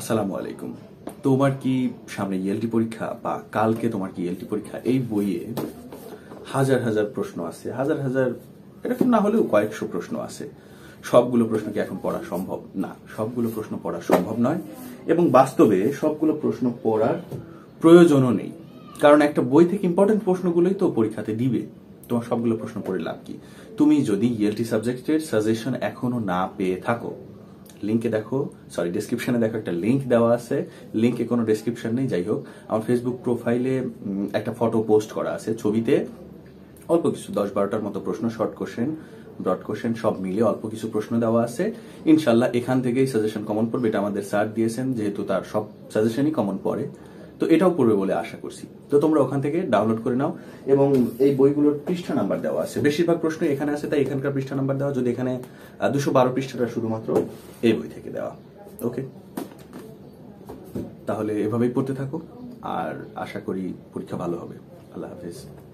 আসসালামু আলাইকুম তোমার কি সামনে ইএলটি e পরীক্ষা বা কালকে তোমার কি ইএলটি e পরীক্ষা এই বইয়ে হাজার হাজার প্রশ্ন আছে হাজার হাজার এরকম না হলেও কয়েকশো প্রশ্ন আছে সবগুলো প্রশ্ন কি এখন পড়া সম্ভব না সবগুলো প্রশ্ন পড়া সম্ভব নয় এবং বাস্তবে সবগুলো প্রশ্ন পড়ার প্রয়োজনও নেই কারণ একটা বই থেকে ইম্পর্টেন্ট প্রশ্নগুলোই তো পরীক্ষাতে দিবে তোমার সবগুলো প্রশ্ন পড়ে লাভ কি তুমি যদি ইএলটি সাবজেক্টের সাজেশন এখনো না পেয়ে থাকো লিঙ্কে দেখো সরি ডিসক্রিপশনে দেখো একটা লিঙ্ক দেওয়া আছে লিঙ্কে কোনো ডিসক্রিপশন নেই যাই হোক আমার ফেসবুক প্রোফাইলে একটা ফটো পোস্ট করা আছে ছবিতে অল্প কিছু দশ বারোটার মতো প্রশ্ন শর্ট কোশ্চেন ব্রড কোশ্চেন সব মিলে অল্প কিছু প্রশ্ন দেওয়া আছে ইনশাল্লাহ এখান থেকেই সাজেশন কমন পড়বে এটা আমাদের স্যার দিয়েছেন যেহেতু তার সব সাজেশনই কমন পড়ে তো এটাও পড়বে বলে আশা করছি তো তোমরা ওখান থেকে ডাউনলোড করে নাও এবং এই বইগুলোর পৃষ্ঠা নাম্বার দেওয়া আছে বেশিরভাগ প্রশ্ন এখানে আছে তাই এখানকার পৃষ্ঠা নাম্বার দেওয়া যদি এখানে দুশো বারো পৃষ্ঠাটা শুধুমাত্র এই বই থেকে দেওয়া ওকে তাহলে এভাবেই পড়তে থাকো আর আশা করি পরীক্ষা ভালো হবে আল্লাহ হাফিজ